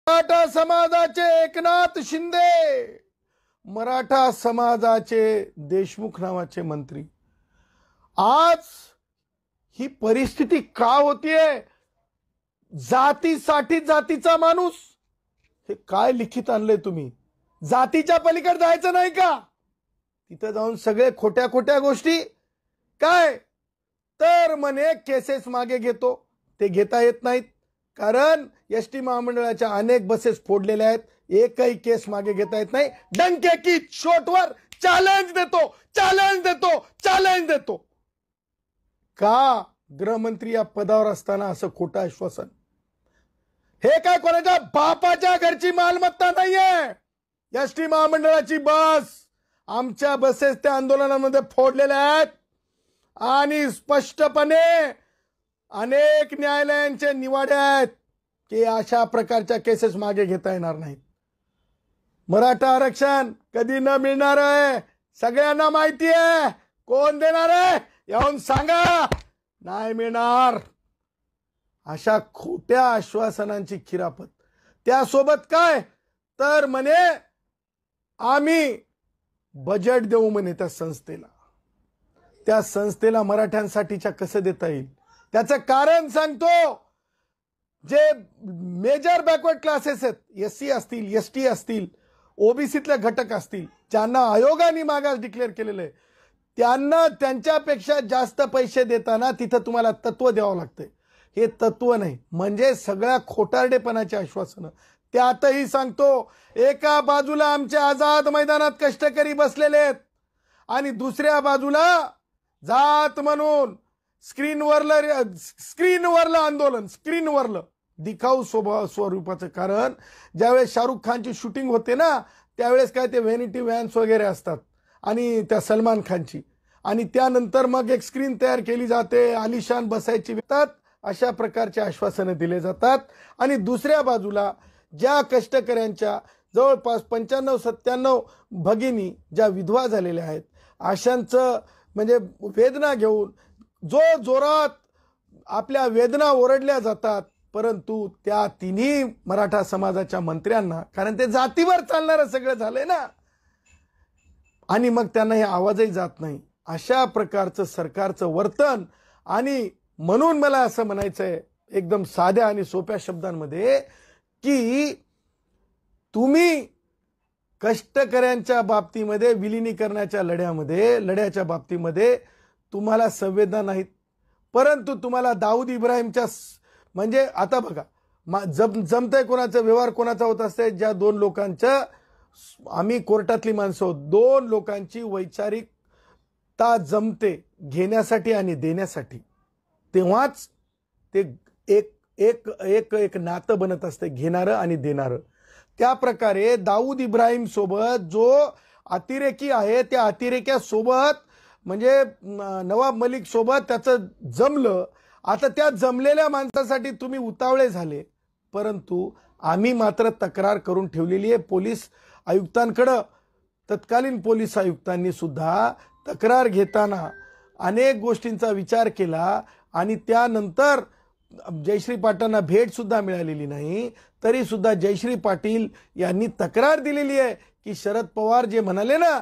मराठा समाजाचे एकनाथ शिंदे मराठा समाजाचे देशमुख नावाचे मंत्री आज ही परिस्थिती का होतीये जातीसाठी जातीचा माणूस हे काय लिखित आणलंय तुम्ही जातीच्या पलीकडे जायचं नाही का तिथं जाऊन सगळे खोट्या खोट्या गोष्टी काय तर म्हणे केसेस मागे घेतो ते घेता येत नाहीत कारण एस टी महामंडळाच्या अनेक बसेस फोडलेल्या आहेत एकही केस मागे घेता येत नाही डंके की शोटवर चॅलेंज देतो चॅलेंज देतो चॅलेंज देतो का गृहमंत्री या पदावर असताना असं खोटं आश्वासन हे काय कोणाच्या बापाच्या घरची मालमत्ता नाहीये एस टी महामंडळाची बस आमच्या बसेस त्या आंदोलनामध्ये फोडलेल्या आहेत आणि स्पष्टपणे अनेक न्यायालयांचे निवाड्या आहेत की अशा प्रकारच्या केसेस मागे घेता येणार नाहीत मराठा आरक्षण कधी न मिळणार आहे सगळ्यांना माहिती आहे कोण देणार आहे येऊन सांगा नाही मिळणार अशा खोट्या आश्वासनांची खिरापत त्यासोबत काय तर म्हणे आम्ही बजेट देऊ म्हणे त्या संस्थेला त्या संस्थेला मराठ्यांसाठीच्या कसं देता येईल त्याचं कारण सांगतो जे मेजर बॅकवर्ड क्लासेस आहेत एस सी असतील एस टी असतील ओबीसीतले घटक असतील ज्यांना आयोगाने मागास डिक्लेअर केलेलं आहे त्यांना त्यांच्यापेक्षा जास्त पैसे देताना तिथं तुम्हाला तत्व द्यावं लागतंय हे तत्व नाही म्हणजे सगळ्या खोटारडेपणाचे आश्वासनं त्यातही सांगतो एका बाजूला आमच्या आझाद मैदानात कष्टकरी बसलेले आहेत आणि दुसऱ्या बाजूला जात म्हणून स्क्रीनवरलं स्क्रीनवरलं आंदोलन स्क्रीनवरलं दिखाऊ स्वभाव स्वरूपाचं कारण ज्यावेळेस शाहरुख खानची शूटिंग होते ना त्यावेळेस काय ते व्हॅनिटी व्हॅन्स वगैरे असतात आणि त्या सलमान खानची आणि त्यानंतर मग एक स्क्रीन तयार केली जाते आलिशान बसायची भेटतात अशा प्रकारचे आश्वासनं दिले जातात आणि दुसऱ्या बाजूला ज्या कष्टकऱ्यांच्या जवळपास पंच्याण्णव सत्त्याण्णव भगिनी ज्या विधवा झालेल्या आहेत अशांचं म्हणजे वेदना घेऊन जो जोरात आपल्या वेदना ओरडल्या जातात परंतु त्या तिन्ही मराठा समाजाच्या मंत्र्यांना कारण ते जातीवर चालणारं सगळं झालंय ना आणि मग त्यांना हे आवाजही जात नाही अशा प्रकारचं सरकारचं वर्तन आणि म्हणून मला असं म्हणायचंय एकदम साध्या आणि सोप्या शब्दांमध्ये की तुम्ही कष्टकऱ्यांच्या बाबतीमध्ये विलिनीकरणाच्या लढ्यामध्ये लढ्याच्या बाबतीमध्ये तुम्हाला संवेदना नाहीत परंतु तुम्हाला दाऊद इब्राहिमच्या म्हणजे आता बघा मा जम जमतंय कोणाचा व्यवहार कोणाचा होत असते ज्या दोन लोकांचं आम्ही कोर्टातली माणसं दोन लोकांची वैचारिकता जमते घेण्यासाठी आणि देण्यासाठी तेव्हाच ते एक एक एक एक नातं बनत असते घेणारं आणि देणारं त्या प्रकारे दाऊद इब्राहिम सोबत जो अतिरेकी आहे त्या अतिरेक्यासोबत म्हणजे नवाब मलिक सोबत त्याचं जमलं आता त्या जमलेल्या माणसासाठी तुम्ही उतावळे झाले परंतु आम्ही मात्र तक्रार करून ठेवलेली आहे पोलीस आयुक्तांकडं तत्कालीन पोलीस आयुक्तांनी सुद्धा तक्रार घेताना अनेक गोष्टींचा विचार केला आणि त्यानंतर जयश्री पाटलांना भेटसुद्धा मिळालेली नाही तरीसुद्धा जयश्री पाटील यांनी तक्रार दिलेली आहे की शरद पवार जे म्हणाले ना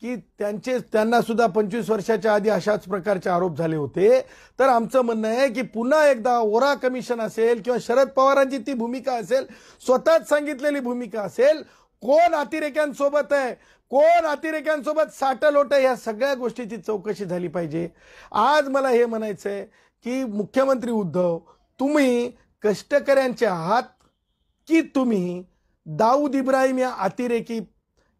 की त्यांचे त्यांना सुद्धा पंचवीस वर्षाच्या आधी अशाच प्रकारचे आरोप झाले होते तर आमचं म्हणणं आहे की पुन्हा एकदा ओरा कमिशन असेल किंवा शरद पवारांची ती भूमिका असेल स्वतःच सांगितलेली भूमिका असेल कोण अतिरेक्यांसोबत आहे कोण अतिरेक्यांसोबत साठल आहे या सगळ्या गोष्टीची चौकशी झाली पाहिजे आज मला हे म्हणायचं आहे की मुख्यमंत्री उद्धव तुम्ही कष्टकऱ्यांच्या आहात की तुम्ही दाऊद इब्राहिम या अतिरेकी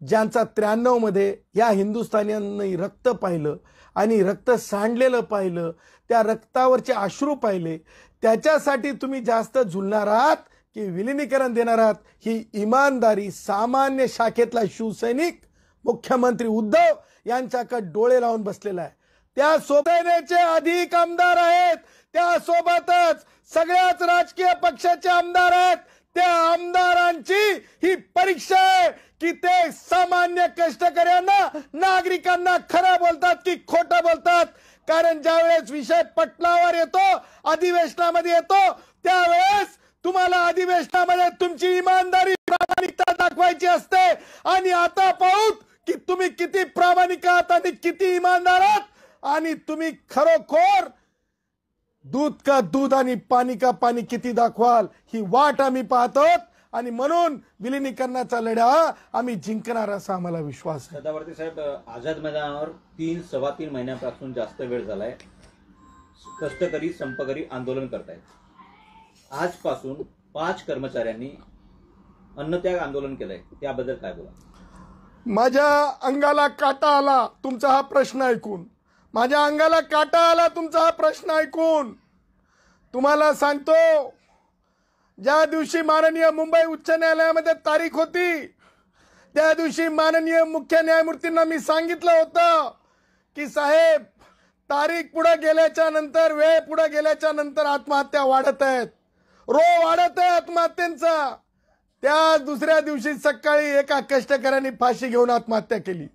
ज्यांचा त्र्याण्णवमध्ये या हिंदुस्थानियांनी रक्त पाहिलं आणि रक्त सांडलेलं पाहिलं त्या रक्तावरचे अश्रू पाहिले त्याच्यासाठी तुम्ही जास्त झुलणार आहात की विलिनीकरण देणार आहात ही इमानदारी सामान्य शाखेतला शिवसैनिक मुख्यमंत्री उद्धव यांच्याकडे डोळे लावून बसलेला आहे त्या सोबतचे अधिक आमदार आहेत त्यासोबतच सगळ्याच राजकीय पक्षाचे आमदार आहेत त्या आमदारांची ही परीक्षा आहे की ते सामान्य कष्टकऱ्यांना नागरिकांना खरं बोलतात की खोटं बोलतात कारण ज्यावेळेस विषय पटलावर येतो अधिवेशनामध्ये येतो त्यावेळेस तुम्हाला अधिवेशनामध्ये तुमची इमानदारी प्रामाणिकता दाखवायची असते आणि आता पाहूत की तुम्ही किती प्रामाणिक आहात आणि किती इमानदार आहात आणि तुम्ही खरोखर दूध का दूध आणि पाणी का पाणी किती दाखवाल ही वाट आम्ही पाहतो आणि म्हणून विलिनीकरणाचा लढा आम्ही जिंकणार असा आम्हाला विश्वास आहे सदावर्ती साहेब आझाद मैदानावर तीन सव्वा तीन महिन्यापासून जास्त वेळ झालाय कष्टकरी संपकरी आंदोलन करतायत आजपासून पाच कर्मचाऱ्यांनी अन्नत्याग आंदोलन केलंय त्याबद्दल काय बोला माझ्या अंगाला काटा आला तुमचा हा प्रश्न ऐकून माझ्या अंगाला काटा आला तुमचा हा प्रश्न ऐकून तुम्हाला सांगतो ज्या दिवशी माननीय मुंबई उच्च न्यायालयामध्ये तारीख होती त्या दिवशी माननीय मुख्य न्यायमूर्तींना मी सांगितलं होतं की साहेब तारीख पुढे गेल्याच्या नंतर वेळ पुढे गेल्याच्या नंतर आत्महत्या वाढत आहेत रो वाढत आहे आत्महत्यांचा त्या दुसऱ्या दिवशी सकाळी एका कष्टकऱ्याने फाशी घेऊन आत्महत्या केली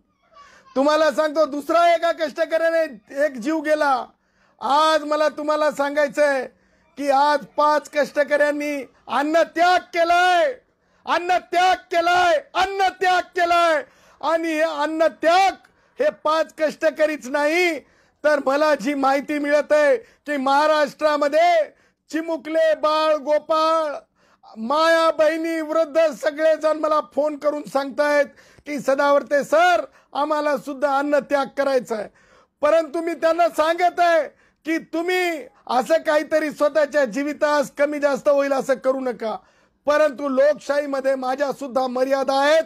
तुम्हाला सांगतो दुसरा एका कष्टकऱ्याने एक जीव गेला आज मला तुम्हाला सांगायचंय की आज पाच कष्टकऱ्यांनी अन्न त्याग केलाय अन्न त्याग केलाय अन्न त्याग केलाय आणि अन्न त्याग हे पाच कष्टकरीच नाही तर मला जी माहिती मिळत आहे की महाराष्ट्रामध्ये चिमुकले बाळ गोपाळ माया बहिणी वृद्ध सगळेजण मला फोन करून सांगतायत की सदावरते सर आम्हाला सुद्धा अन्न त्याग करायचा आहे परंतु मी त्यांना सांगत आहे की तुम्ही असं काहीतरी स्वतःच्या जीवितास कमी जास्त होईल असं करू नका परंतु लोकशाहीमध्ये माझ्या सुद्धा मर्यादा आहेत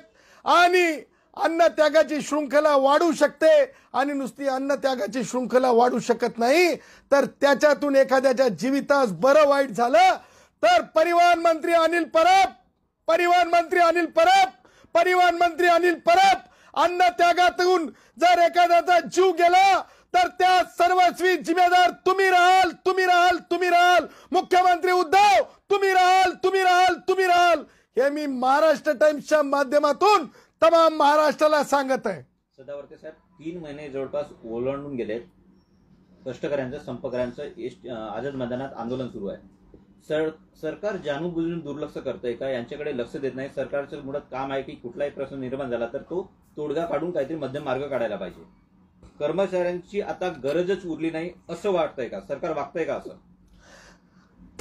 आणि अन्न त्यागाची शृंखला वाढू शकते आणि नुसती अन्न त्यागाची शृंखला वाढू शकत नाही तर त्याच्यातून एखाद्याच्या जीवितास बरं वाईट झालं तर परिवहन मंत्री अनिल परब परिवहन मंत्री अनिल परब परिवहन मंत्री अनिल परब अन्न त्यागातून जर एखाद्याचा जीव गेला तर त्या सर्वस्वी जिम्मेदार तुम्ही राहाल तुम्ही राहाल तुम्ही राहाल मुख्यमंत्री उद्धव तुम्ही राहाल तुम्ही राहाल तुम्ही राहाल हे मी महाराष्ट्र टाइम्सच्या माध्यमातून तमाम महाराष्ट्राला सांगत आहे सदावर्ते साहेब तीन महिने जवळपास ओलांडून गेलेत कष्टकऱ्यांचं संपकऱ्यांचं आझाद मैदानात आंदोलन सुरू आहे सर सरकार जाणूनबुजून दुर्लक्ष करतंय का यांच्याकडे लक्ष देत नाही सरकारचं मुळात काम आहे की कुठलाही प्रश्न निर्माण झाला तर तो तोडगा काढून काहीतरी मध्यम मार्ग काढायला पाहिजे कर्मचाऱ्यांची आता गरजच उरली नाही असं वाटतंय का सरकार वागतंय का असं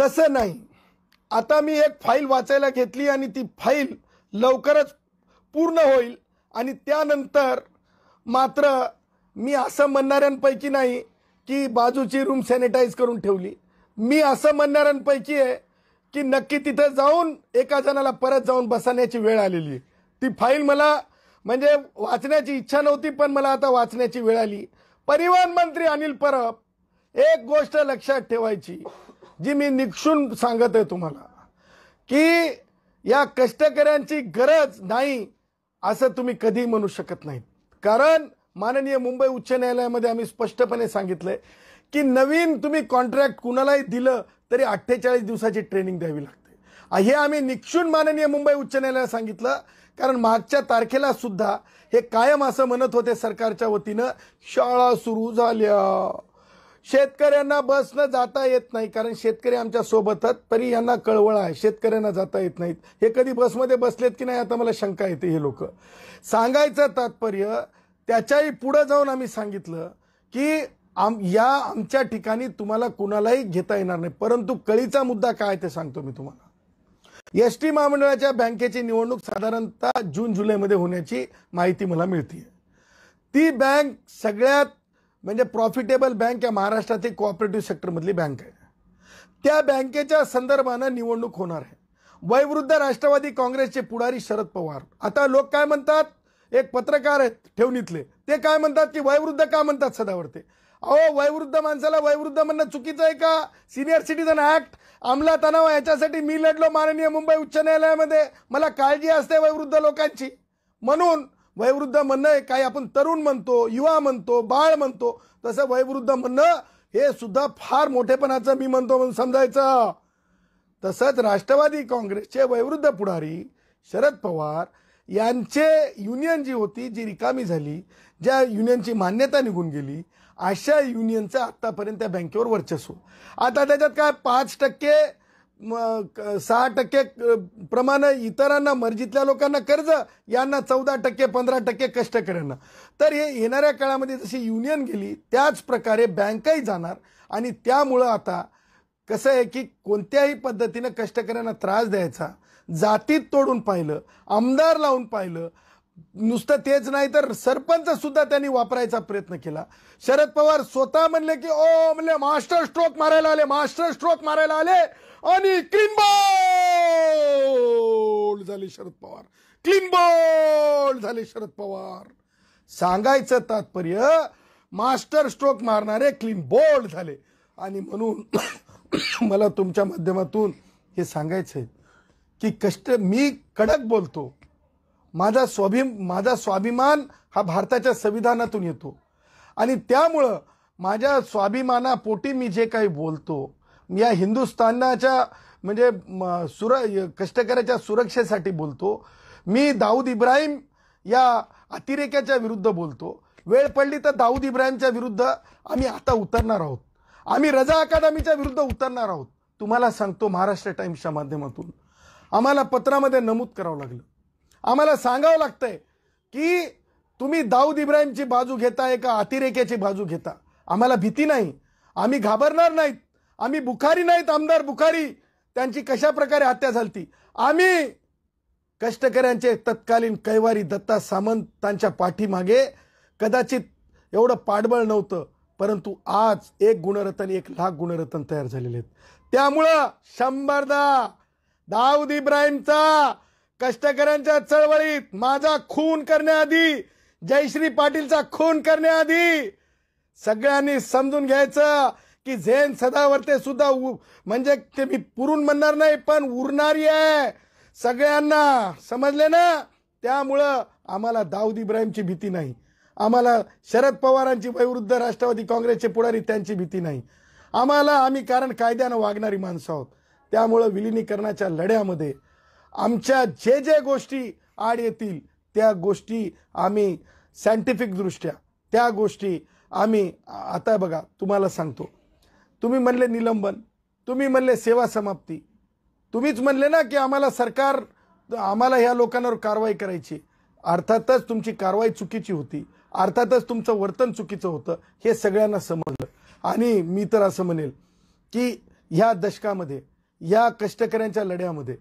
तसं नाही आता मी एक फाईल वाचायला घेतली आणि ती फाईल लवकरच पूर्ण होईल आणि त्यानंतर मात्र मी असं म्हणणाऱ्यांपैकी नाही की बाजूची रूम सॅनिटाईज करून ठेवली मी असं म्हणणाऱ्यांपैकी आहे की नक्की तिथं जाऊन एका जणाला परत जाऊन बसण्याची वेळ आलेली ती फाईल मला म्हणजे वाचण्याची इच्छा नव्हती पण मला आता वाचण्याची वेळ आली परिवहन मंत्री अनिल परब एक गोष्ट लक्षात ठेवायची जी मी निक्षून सांगत आहे तुम्हाला की या कष्टकऱ्यांची गरज नाही असं तुम्ही कधी म्हणू शकत नाही कारण माननीय मुंबई उच्च न्यायालयामध्ये आम्ही स्पष्टपणे सांगितलं की नवीन तुम्ही कॉन्ट्रॅक्ट कुणालाही दिलं तरी अठ्ठेचाळीस दिवसाची ट्रेनिंग द्यावी लागते हे आम्ही निक्षून माननीय मुंबई उच्च न्यायालयाला सांगितलं कारण मागच्या तारखेला सुद्धा हे कायम असं म्हणत होते सरकारच्या वतीनं शाळा सुरू झाल्या शेतकऱ्यांना बसनं जाता येत नाही कारण शेतकरी आमच्या सोबतच तरी यांना कळवळ आहे शेतकऱ्यांना जाता येत नाहीत हे कधी बसमध्ये बसलेत की नाही आता मला शंका येते हे लोक सांगायचं तात्पर्य त्याच्याही पुढं जाऊन आम्ही सांगितलं की आम या आमच्या ठिकाणी तुम्हाला कुणालाही घेता येणार नाही परंतु कळीचा मुद्दा काय ते सांगतो मी तुम्हाला एस टी महामंडळाच्या बँकेची निवडणूक साधारणतः जून जुलैमध्ये होण्याची माहिती मला मिळते ती बँक सगळ्यात म्हणजे प्रॉफिटेबल बँक या महाराष्ट्रातील कोऑपरेटिव्ह सेक्टरमधली बँक आहे त्या बँकेच्या संदर्भानं निवडणूक होणार आहे वयवृद्ध राष्ट्रवादी काँग्रेसचे पुढारी शरद पवार आता लोक काय म्हणतात एक पत्रकार आहेत ठेवणीतले ते काय म्हणतात की वयवृद्ध का म्हणतात सदावरते अहो वयवृद्ध माणसाला वयवृद्ध म्हणणं चुकीचं आहे का सिनियर सिटीजन ऍक्ट आमला तणाव याच्यासाठी मी लढलो माननीय मुंबई उच्च न्यायालयामध्ये मला काळजी असते वयवृद्ध लोकांची म्हणून वयवृद्ध म्हणणं हे काही आपण तरुण म्हणतो युवा म्हणतो बाळ म्हणतो तसं वयवृद्ध म्हणणं हे सुद्धा फार मोठेपणाचं मी म्हणतो म्हणून समजायचं तसंच राष्ट्रवादी काँग्रेसचे वयवृद्ध पुढारी शरद पवार यांचे युनियन जी होती जी रिकामी झाली ज्या युनियनची मान्यता निघून गेली अशा युनियनचं आत्तापर्यंत त्या बँकेवर वर्चस्व आता त्याच्यात काय पाच टक्के सहा टक्के प्रमाणं इतरांना मर्जीतल्या लोकांना कर्ज यांना चौदा टक्के पंधरा टक्के कष्टकऱ्यांना तर हे येणाऱ्या काळामध्ये जशी युनियन गेली त्याच प्रकारे बँकही जाणार आणि त्यामुळं आता कसं आहे की कोणत्याही पद्धतीनं कष्टकऱ्यांना त्रास द्यायचा जातीत तोडून पाहिलं आमदार लावून पाहिलं नुसतं तेच नाही तर सरपंच सुद्धा त्यांनी वापरायचा प्रयत्न केला शरद पवार स्वतः म्हणले की ओ म्हणले मास्टर स्ट्रोक मारायला आले मास्टर स्ट्रोक मारायला आले आणि क्लीन बॉल झाले शरद पवार क्लीन बॉल झाले शरद पवार सांगायचं तात्पर्य मास्टर स्ट्रोक मारणारे क्लीन बोल्ड झाले आणि म्हणून मला तुमच्या माध्यमातून हे सांगायचं आहे की कष्ट मी कडक बोलतो माझा स्वाभि माझा स्वाभिमान हा भारताच्या संविधानातून येतो आणि त्यामुळं माझ्या स्वाभिमानापोटी मी जे काही बोलतो या हिंदुस्थानाच्या म्हणजे सुर कष्टकऱ्याच्या सुरक्षेसाठी बोलतो मी दाऊद इब्राहिम या अतिरेक्याच्या विरुद्ध बोलतो वेळ पडली तर दाऊद इब्राहिमच्या विरुद्ध आम्ही आता उतरणार आहोत आम्ही रजा अकादमीच्या विरुद्ध उतरणार आहोत तुम्हाला सांगतो महाराष्ट्र टाईम्सच्या माध्यमातून आम्हाला पत्रामध्ये नमूद करावं लागलं आम्हाला सांगावं लागतंय की तुम्ही दाऊद इब्राहिमची बाजू घेता का अतिरेक्याची बाजू घेता आम्हाला भीती नाही आम्ही घाबरणार नाहीत आम्ही बुखारी नाहीत आमदार बुखारी त्यांची कशा प्रकारे हत्या झाली आम्ही कष्टकऱ्यांचे तत्कालीन कैवारी दत्ता सामंतांच्या पाठीमागे कदाचित एवढं पाठबळ नव्हतं परंतु आज एक गुणरत्न एक लाख गुणरत्न तयार झालेले आहेत त्यामुळं शंभरदा दाऊद इब्राहिमचा कष्टकऱ्यांच्या चळवळीत माझा खून करण्याआधी जयश्री पाटीलचा खून करण्याआधी सगळ्यांनी समजून घ्यायचं की झेन सदावर्ते सुद्धा म्हणजे ते मी पुरून म्हणणार नाही पण उरणारी आहे सगळ्यांना समजले ना त्यामुळं आम्हाला दाऊद इब्राहिमची भीती नाही आम्हाला शरद पवारांची वैवृद्ध राष्ट्रवादी काँग्रेसचे पुढारी त्यांची भीती नाही आम्हाला आम्ही कारण कायद्यानं वागणारी माणसं आहोत त्यामुळं विलिनीकरणाच्या लढ्यामध्ये आमच्या जे जे गोष्टी आड येतील त्या गोष्टी आम्ही सायंटिफिकदृष्ट्या त्या गोष्टी आम्ही आता बघा तुम्हाला सांगतो तुम्ही म्हणले निलंबन तुम्ही म्हणले सेवा समाप्ती तुम्हीच म्हणले ना की आम्हाला सरकार आम्हाला ह्या लोकांवर कारवाई करायची अर्थातच तुमची कारवाई चुकीची होती अर्थातच तुमचं वर्तन चुकीचं होतं हे सगळ्यांना समजलं आणि मी तर असं म्हणेल की ह्या दशकामध्ये या कष्टकऱ्यांच्या लढ्यामध्ये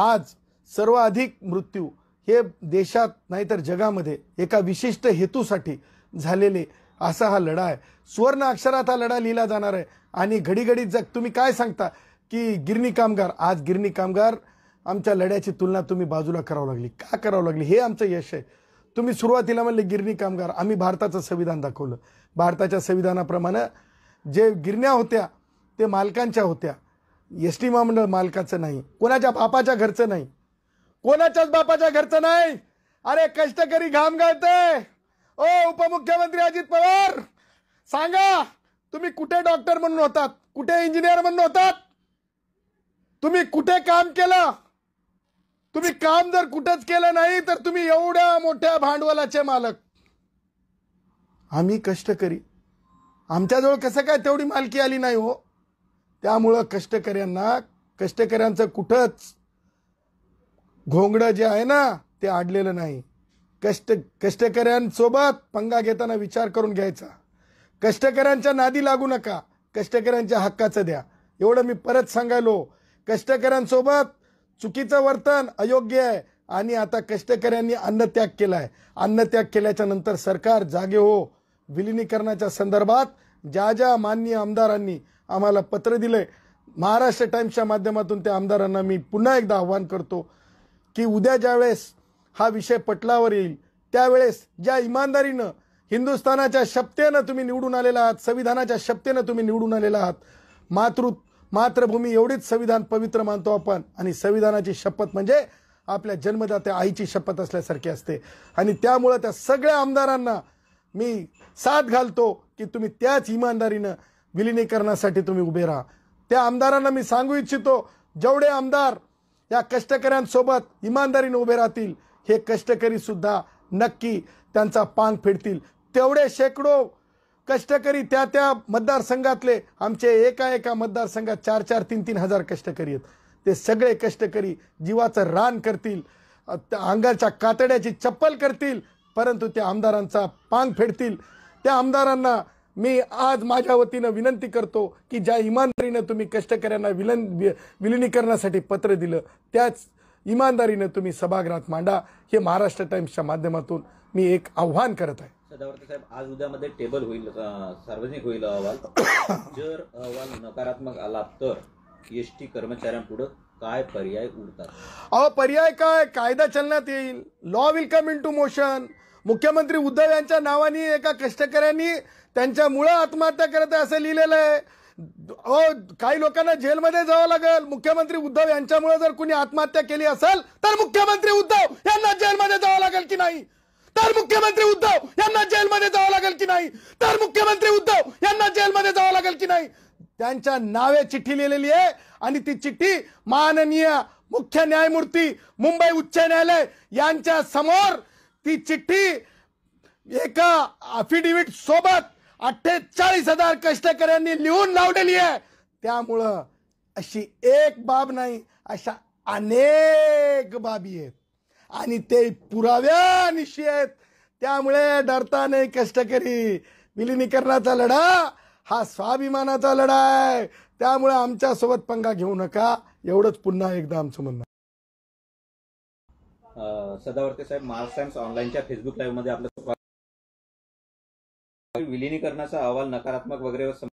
आज सर्वाधिक मृत्यू हे देशात नाहीतर जगामध्ये एका विशिष्ट हेतूसाठी झालेले असा हा लढा आहे सुवर्ण अक्षरात हा लढा लिहिला जाणार आहे आणि घडीघडी जग तुम्ही काय सांगता की गिरणी कामगार आज गिरणी कामगार आमच्या लढ्याची तुलना तुम्ही बाजूला करावं लागली का करावं लागली हे आमचं यश आहे तुम्ही सुरुवातीला म्हणले गिरणी कामगार आम्ही भारताचं संविधान दाखवलं भारताच्या संविधानाप्रमाणे जे गिरण्या होत्या ते मालकांच्या होत्या एस टी महामंडळ मालकाचं नाही कोणाच्या बापाच्या घरचं नाही कोणाच्याच बापाच्या घरचं नाही अरे कष्टकरी घाम गळते ओ उपमुख्यमंत्री अजित पवार सांगा तुम्ही कुठे डॉक्टर म्हणून होतात कुठे इंजिनियर म्हणून होतात तुम्ही कुठे काम केलं तुम्ही काम जर कुठंच केलं नाही तर तुम्ही एवढ्या मोठ्या भांडवलाचे मालक आम्ही कष्टकरी आमच्याजवळ कसं काय तेवढी मालकी आली नाही हो त्यामुळं कष्टकऱ्यांना कष्टकऱ्यांचं कुठंच घोंगडं जे आहे ना ते आडलेलं नाही कष्ट कष्टकऱ्यांसोबत पंगा घेताना विचार करून घ्यायचा कष्टकऱ्यांच्या नादी लागू नका कष्टकऱ्यांच्या हक्काचं द्या एवढं मी परत सांगायलो कष्टकऱ्यांसोबत चुकीचं वर्तन अयोग्य आहे आणि आता कष्टकऱ्यांनी अन्नत्याग केला आहे अन्नत्याग केल्याच्या नंतर सरकार जागे हो विलिनीकरणाच्या संदर्भात ज्या ज्या माननीय आमदारांनी आम्हाला पत्र दिले महाराष्ट्र टाइम्सच्या माध्यमातून त्या आमदारांना मी पुन्हा एकदा आव्हान करतो की उद्या ज्या वेळेस हा विषय पटलावर येईल त्यावेळेस ज्या इमानदारीनं हिंदुस्थानाच्या शपतेनं तुम्ही निवडून आलेला आहात संविधानाच्या शपतेनं तुम्ही निवडून आलेला आहात मातृ मातृभूमी एवढीच संविधान पवित्र मानतो आपण आणि संविधानाची शपथ म्हणजे आपल्या जन्मदात्या आईची शपथ असल्यासारखी असते आणि त्यामुळं त्या सगळ्या आमदारांना मी साथ घालतो की तुम्ही त्याच इमानदारीनं विलिनीकरणासाठी तुम्ही उभे राहा त्या आमदारांना मी सांगू इच्छितो जेवढे आमदार या कष्टकऱ्यांसोबत इमानदारीने उभे राहतील हे कष्टकरी सुद्धा नक्की त्यांचा पांग फेडतील तेवढे शेकडो कष्टकरी त्या त्या मतदारसंघातले आमचे एका एका मतदारसंघात चार चार तीन तीन हजार कष्टकरी आहेत ते सगळे कष्टकरी जीवाचं रान करतील अंगाच्या कातड्याची चप्पल करतील परंतु त्या आमदारांचा पांग फेडतील त्या आमदारांना मी आज माझ्या वतीनं विनंती करतो की ज्या इमानदारीनं तुम्ही कष्टकऱ्यांना विलन विलिनीकरणासाठी पत्र दिलं त्याच इमानदारीनं तुम्ही सभागृहात मांडा हे महाराष्ट्र टाइम्सच्या माध्यमातून मी एक आव्हान करत आहे सदावर्ते साहेब आज उद्यामध्ये टेबल होईल सार्वजनिक होईल अहवाल जर अहवाल नकारात्मक आला तर एस टी कर्मचाऱ्यांपुढे काय पर्याय उरतात अहो पर्याय काय कायदा चलनात येईल law will come into motion मुख्यमंत्री उद्धव यांच्या नावाने एका कष्टकऱ्यांनी त्यांच्या मुळे आत्महत्या करत आहे असं लिहिलेलं आहे अहो काही लोकांना जेलमध्ये जावं लागेल मुख्यमंत्री उद्धव यांच्यामुळे जर कुणी आत्महत्या केली असेल तर मुख्यमंत्री उद्धव यांना जेलमध्ये जावं लागेल की नाही तर मुख्यमंत्री उद्धव यांना जेलमध्ये जावं लागेल की नाही तर मुख्यमंत्री उद्धव यांना जेलमध्ये जावं लागेल की नाही त्यांच्या नावे चिठ्ठी लिहिलेली आहे आणि ती चिठ्ठी माननीय मुख्य न्यायमूर्ती मुंबई उच्च न्यायालय यांच्या समोर ती चिठ्ठी एका अफिडेव्हिट सोबत अठ्ठेचाळीस हजार कष्टकऱ्यांनी लिहून लावलेली आहे त्यामुळं अशी एक बाब नाही अशा अनेक बाबी आहेत आणि ते पुराव्यानिशी आहेत त्यामुळे डरता नाही कष्टकरी विलिनीकरणाचा लढा हा स्वाभिमानाचा लढा आहे त्यामुळे आमच्यासोबत पंगा घेऊ नका एवढंच पुन्हा एकदा आमचं म्हणणं सदावर्ते साहेब मार्क्स टाइम्स ऑनलाईनच्या फेसबुक लाईव्ह मध्ये आपलं विलीनीकरणाचा अहवाल नकारात्मक वगैरे